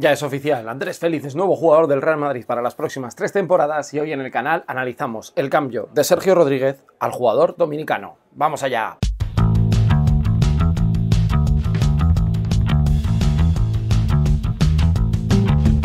Ya es oficial, Andrés Félix es nuevo jugador del Real Madrid para las próximas tres temporadas y hoy en el canal analizamos el cambio de Sergio Rodríguez al jugador dominicano. ¡Vamos allá!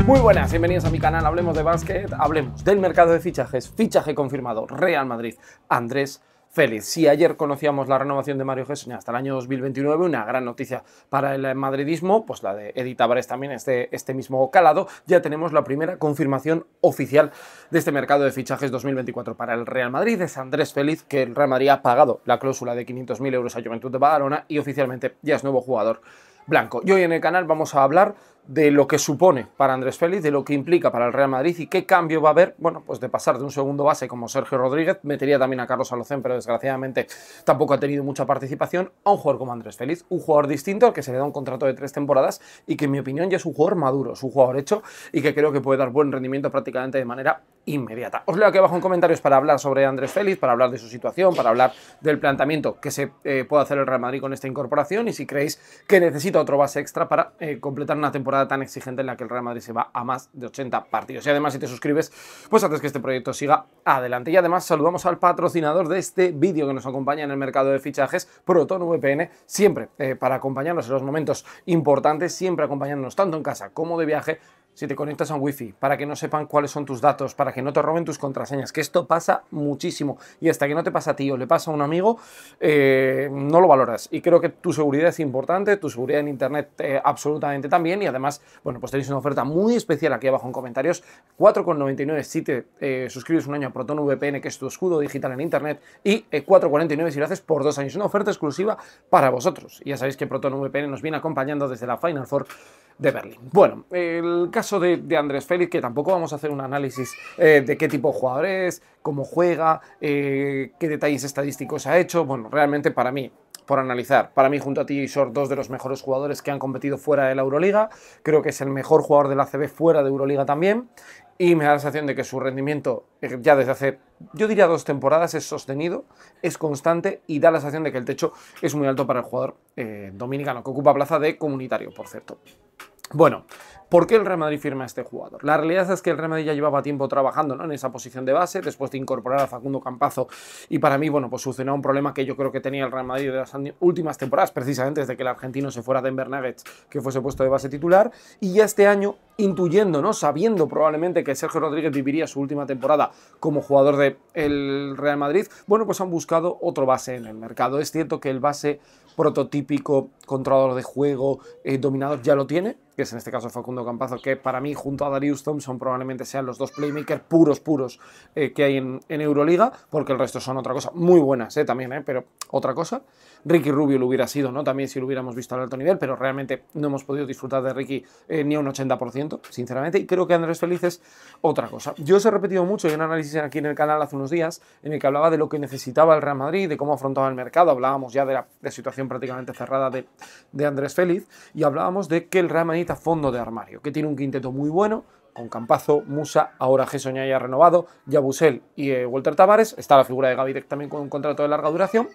Muy buenas, bienvenidos a mi canal Hablemos de Básquet, hablemos del mercado de fichajes, fichaje confirmado Real Madrid, Andrés feliz. Si ayer conocíamos la renovación de Mario Gessner hasta el año 2029, una gran noticia para el eh, madridismo, pues la de Edith Tavares también es este, este mismo calado, ya tenemos la primera confirmación oficial de este mercado de fichajes 2024 para el Real Madrid, es Andrés Feliz, que el Real Madrid ha pagado la cláusula de 500.000 euros a Juventud de Badalona y oficialmente ya es nuevo jugador blanco. Y hoy en el canal vamos a hablar de lo que supone para Andrés Félix, de lo que implica para el Real Madrid y qué cambio va a haber, bueno, pues de pasar de un segundo base como Sergio Rodríguez, metería también a Carlos Alocén, pero desgraciadamente tampoco ha tenido mucha participación, a un jugador como Andrés Félix, un jugador distinto al que se le da un contrato de tres temporadas y que en mi opinión ya es un jugador maduro, es un jugador hecho y que creo que puede dar buen rendimiento prácticamente de manera inmediata. Os leo aquí abajo en comentarios para hablar sobre Andrés Félix, para hablar de su situación, para hablar del planteamiento que se eh, puede hacer el Real Madrid con esta incorporación y si creéis que necesita otro base extra para eh, completar una temporada tan exigente en la que el Real Madrid se va a más de 80 partidos. Y además, si te suscribes, pues haces que este proyecto siga adelante. Y además, saludamos al patrocinador de este vídeo que nos acompaña en el mercado de fichajes, Proton VPN, siempre eh, para acompañarnos en los momentos importantes, siempre acompañarnos tanto en casa como de viaje si te conectas a un Wi-Fi, para que no sepan cuáles son tus datos, para que no te roben tus contraseñas, que esto pasa muchísimo y hasta que no te pasa a ti o le pasa a un amigo, eh, no lo valoras. Y creo que tu seguridad es importante, tu seguridad en Internet eh, absolutamente también y además, bueno, pues tenéis una oferta muy especial aquí abajo en comentarios, 4,99 si te eh, suscribes un año a Proton VPN, que es tu escudo digital en Internet, y 4,49 si lo haces por dos años, una oferta exclusiva para vosotros. Y ya sabéis que Proton VPN nos viene acompañando desde la Final Four de Berlín. Bueno, el caso de, Andrés Félix, que tampoco vamos a hacer un análisis eh, de qué tipo de jugador es, cómo juega, eh, qué detalles estadísticos ha hecho. Bueno, realmente para mí por analizar. Para mí, junto a ti, son dos de los mejores jugadores que han competido fuera de la Euroliga. Creo que es el mejor jugador de la CB fuera de Euroliga también. Y me da la sensación de que su rendimiento, eh, ya desde hace, yo diría dos temporadas, es sostenido, es constante y da la sensación de que el techo es muy alto para el jugador eh, dominicano, que ocupa plaza de comunitario, por cierto. Bueno, ¿Por qué el Real Madrid firma a este jugador? La realidad es que el Real Madrid ya llevaba tiempo trabajando en esa posición de base, después de incorporar a Facundo Campazo, y para mí, bueno, pues sucedió un problema que yo creo que tenía el Real Madrid de las últimas temporadas, precisamente desde que el argentino se fuera de Denver Nuggets, que fuese puesto de base titular, y ya este año, intuyendo, ¿no? sabiendo probablemente que Sergio Rodríguez viviría su última temporada como jugador del Real Madrid, bueno, pues han buscado otro base en el mercado. Es cierto que el base prototípico, controlador de juego, eh, dominador, ya lo tiene, que es en este caso Facundo que para mí, junto a Darius Thompson, probablemente sean los dos playmakers puros, puros eh, que hay en, Euroliga, porque el resto son otra cosa, muy buenas eh, también, eh, pero otra cosa. Ricky Rubio lo hubiera sido, ¿no? También si lo hubiéramos visto al alto nivel, pero realmente no hemos podido disfrutar de Ricky eh, ni un 80%, sinceramente, y creo que Andrés Félix es otra cosa. Yo os he repetido mucho en un análisis aquí en el canal hace unos días, en el que hablaba de lo que necesitaba el Real Madrid, de cómo afrontaba el mercado, hablábamos ya de la situación prácticamente cerrada de, Andrés Félix y hablábamos de que el Real Madrid a fondo de armar que tiene un quinteto muy bueno, con Campazo, Musa, ahora G. ya renovado, Yabusel y eh, Walter Tavares. Está la figura de Gavidec también con un contrato de larga duración.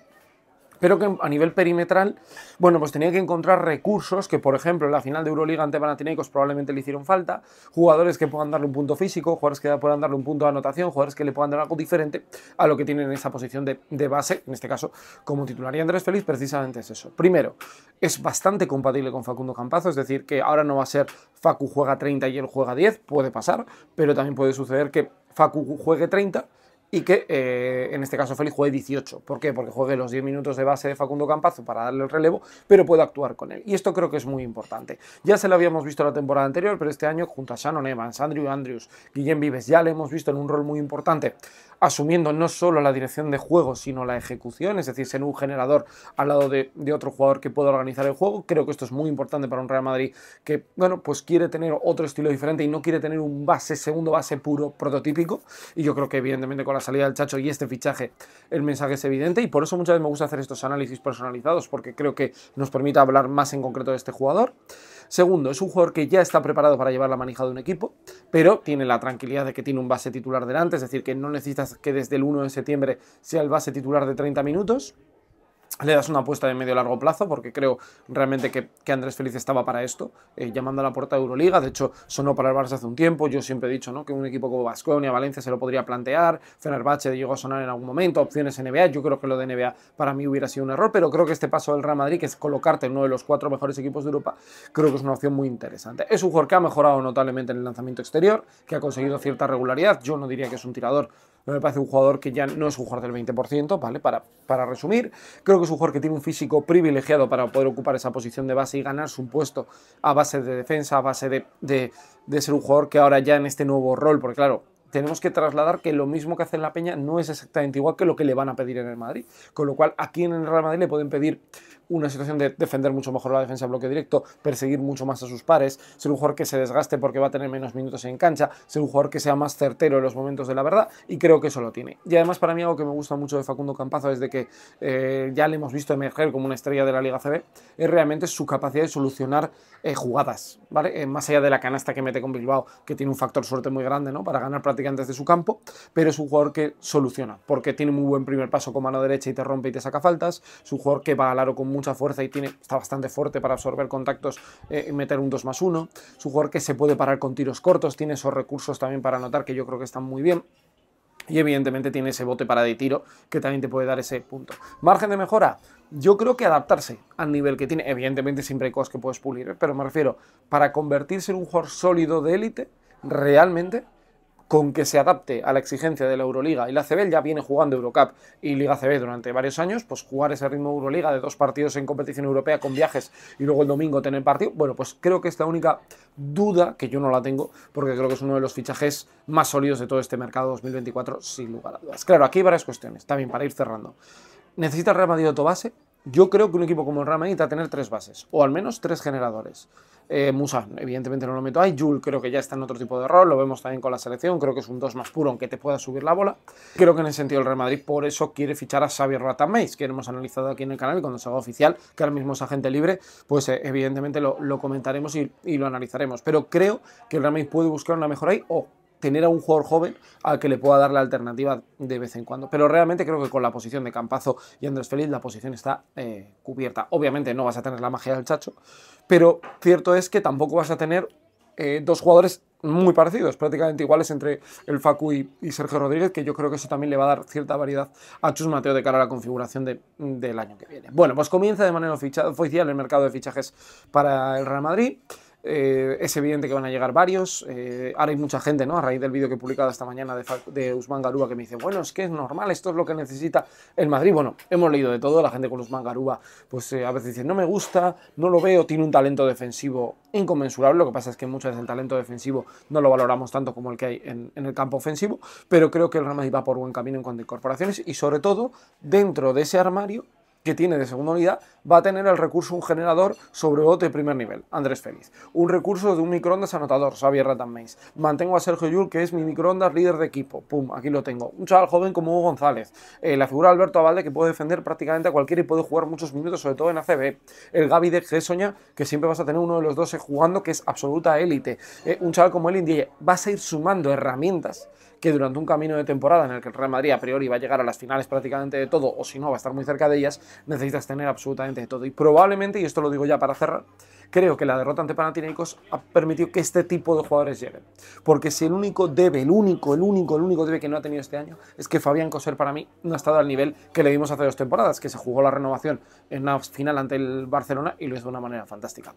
Pero que a nivel perimetral, bueno, pues tenía que encontrar recursos que, por ejemplo, en la final de Euroliga ante Panathinaikos probablemente le hicieron falta, jugadores que puedan darle un punto físico, jugadores que puedan darle un punto de anotación, jugadores que le puedan dar algo diferente a lo que tienen en esa posición de, de base, en este caso como titular. Y Andrés Félix precisamente es eso. Primero, es bastante compatible con Facundo Campazo, es decir, que ahora no va a ser Facu juega 30 y él juega 10, puede pasar, pero también puede suceder que Facu juegue 30 y que eh, en este caso Félix juegue 18. ¿Por qué? Porque juegue los 10 minutos de base de Facundo Campazo para darle el relevo, pero puede actuar con él. Y esto creo que es muy importante. Ya se lo habíamos visto la temporada anterior, pero este año junto a Shannon Evans, Andrew Andrews, Guillem Vives, ya le hemos visto en un rol muy importante asumiendo no solo la dirección de juego, sino la ejecución, es decir, ser un generador al lado de, otro jugador que pueda organizar el juego. Creo que esto es muy importante para un Real Madrid que, bueno, pues quiere tener otro estilo diferente y no quiere tener un base, segundo base puro prototípico. Y yo creo que, evidentemente, con la salida del Chacho y este fichaje, el mensaje es evidente. Y por eso muchas veces me gusta hacer estos análisis personalizados, porque creo que nos permite hablar más en concreto de este jugador. Segundo, es un jugador que ya está preparado para llevar la manija de un equipo pero tiene la tranquilidad de que tiene un base titular delante, es decir, que no necesitas que desde el 1 de septiembre sea el base titular de 30 minutos le das una apuesta de medio largo plazo, porque creo realmente que, Andrés Feliz estaba para esto, eh, llamando a la puerta de Euroliga. De hecho, sonó para el Barça hace un tiempo. Yo siempre he dicho ¿no? que un equipo como Vasconia, Valencia se lo podría plantear. Fenerbahce llegó a sonar en algún momento. Opciones NBA. Yo creo que lo de NBA para mí hubiera sido un error, pero creo que este paso del Real Madrid, que es colocarte en uno de los cuatro mejores equipos de Europa, creo que es una opción muy interesante. Es un jugador que ha mejorado notablemente en el lanzamiento exterior, que ha conseguido cierta regularidad. Yo no diría que es un tirador. me parece un jugador que ya no es un jugador del 20%, ¿vale? Para, para resumir, creo que un jugador que tiene un físico privilegiado para poder ocupar esa posición de base y ganar su puesto a base de defensa, a base de, de, de ser un jugador que ahora ya en este nuevo rol, porque claro, tenemos que trasladar que lo mismo que hace en la Peña no es exactamente igual que lo que le van a pedir en el Madrid. Con lo cual, aquí en el Real Madrid le pueden pedir una situación de defender mucho mejor la defensa de bloque directo, perseguir mucho más a sus pares, ser un jugador que se desgaste porque va a tener menos minutos en cancha, ser un jugador que sea más certero en los momentos de la verdad y creo que eso lo tiene. Y además para mí algo que me gusta mucho de Facundo Campazo desde que eh, ya le hemos visto emerger como una estrella de la Liga CB es realmente su capacidad de solucionar eh, jugadas, ¿vale? Eh, más allá de la canasta que mete con Bilbao, que tiene un factor suerte muy grande, ¿no? Para ganar prácticamente desde su campo, pero es un jugador que soluciona, porque tiene muy buen primer paso con mano derecha y te rompe y te saca faltas, es un jugador que va al aro con muy mucha fuerza y tiene, está bastante fuerte para absorber contactos eh, y meter un 2 más 1. su jugador que se puede parar con tiros cortos, tiene esos recursos también para anotar que yo creo que están muy bien. Y evidentemente tiene ese bote para de tiro que también te puede dar ese punto. Margen de mejora, yo creo que adaptarse al nivel que tiene, evidentemente siempre hay cosas que puedes pulir, ¿eh? pero me refiero, para convertirse en un jugador sólido de élite, realmente con que se adapte a la exigencia de la Euroliga y la CB ya viene jugando Eurocup y Liga CB durante varios años, pues jugar ese ritmo Euroliga de dos partidos en competición europea con viajes y luego el domingo tener partido, bueno, pues creo que es la única duda que yo no la tengo porque creo que es uno de los fichajes más sólidos de todo este mercado 2024 sin lugar a dudas. Claro, aquí hay varias cuestiones, también para ir cerrando. ¿Necesita Real Madrid otro yo creo que un equipo como el Real Madrid va a tener tres bases, o al menos tres generadores. Eh, Musa, evidentemente no lo meto ahí. Jul creo que ya está en otro tipo de rol, lo vemos también con la selección, creo que es un dos más puro, aunque te pueda subir la bola. Creo que en el sentido el Real Madrid por eso quiere fichar a Xavier Ratameis, que hemos analizado aquí en el canal y cuando se haga oficial, que ahora mismo es agente libre, pues eh, evidentemente lo, comentaremos y, lo analizaremos. Pero creo que el Real Madrid puede buscar una mejora ahí, o tener a un jugador joven al que le pueda dar la alternativa de vez en cuando. Pero realmente creo que con la posición de Campazo y Andrés Félix la posición está eh, cubierta. Obviamente no vas a tener la magia del chacho, pero cierto es que tampoco vas a tener eh, dos jugadores muy parecidos, prácticamente iguales entre el Facu y, Sergio Rodríguez, que yo creo que eso también le va a dar cierta variedad a Chus Mateo de cara a la configuración del año que viene. Bueno, pues comienza de manera oficial el mercado de fichajes para el Real Madrid. Eh, es evidente que van a llegar varios. Eh, ahora hay mucha gente, ¿no? A raíz del vídeo que he publicado esta mañana de, Usman Garúa que me dice, bueno, es que es normal, esto es lo que necesita el Madrid. Bueno, hemos leído de todo. La gente con Usman Garúa, pues eh, a veces dice, no me gusta, no lo veo, tiene un talento defensivo inconmensurable. Lo que pasa es que muchas veces el talento defensivo no lo valoramos tanto como el que hay en, en el campo ofensivo. Pero creo que el Real Madrid va por buen camino en cuanto a incorporaciones y sobre todo dentro de ese armario que tiene de segunda unidad, va a tener el recurso un generador sobre otro de primer nivel, Andrés Félix. Un recurso de un microondas anotador, Xavier Ratanmeis. Mantengo a Sergio Yul, que es mi microondas líder de equipo. Pum, aquí lo tengo. Un chaval joven como Hugo González. Eh, la figura de Alberto Avalde, que puede defender prácticamente a cualquiera y puede jugar muchos minutos, sobre todo en ACB. El Gaby de Gessoña, que siempre vas a tener uno de los dos eh, jugando, que es absoluta élite. Eh, un chaval como el Indie, vas a ir sumando herramientas que durante un camino de temporada en el que el Real Madrid a priori va a llegar a las finales prácticamente de todo, o si no, va a estar muy cerca de ellas, necesitas tener absolutamente de todo. Y probablemente, y esto lo digo ya para cerrar, creo que la derrota ante Panathinaikos ha permitido que este tipo de jugadores lleguen. Porque si el único debe, el único, el único, el único debe que no ha tenido este año es que Fabián Coser para mí no ha estado al nivel que le dimos hace dos temporadas, que se jugó la renovación en la final ante el Barcelona y lo hizo de una manera fantástica.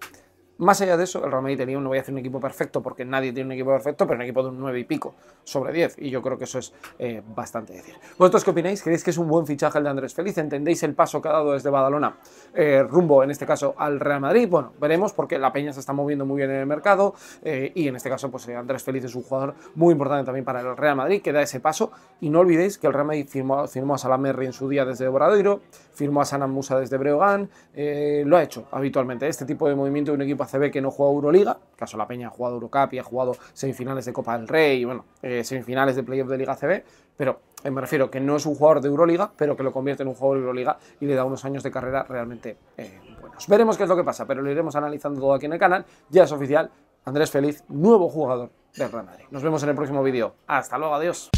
Más allá de eso, el Real Madrid tenía, no voy a hacer un equipo perfecto porque nadie tiene un equipo perfecto, pero un equipo de un 9 y pico sobre 10. Y yo creo que eso es eh, bastante decir. ¿Vosotros qué opináis? ¿Creéis que es un buen fichaje el de Andrés Feliz? ¿Entendéis el paso que ha dado desde Badalona eh, rumbo, en este caso, al Real Madrid? Bueno, veremos porque la peña se está moviendo muy bien en el mercado eh, y en este caso, pues Andrés Feliz es un jugador muy importante también para el Real Madrid que da ese paso. Y no olvidéis que el Real Madrid firmó, firmó a Salamerri en su día desde Obradoiro, firmó a Sanamusa desde Breogán, lo ha hecho habitualmente. Este tipo de movimiento de un equipo CB que no juega Euroliga, caso La Peña ha jugado Eurocup y ha jugado semifinales de Copa del Rey, y bueno, eh, semifinales de playoff de Liga CB, pero eh, me refiero que no es un jugador de Euroliga, pero que lo convierte en un jugador de Euroliga y le da unos años de carrera realmente eh, buenos. Veremos qué es lo que pasa, pero lo iremos analizando todo aquí en el canal. Ya es oficial, Andrés Feliz, nuevo jugador del Real Madrid. Nos vemos en el próximo vídeo. Hasta luego, adiós.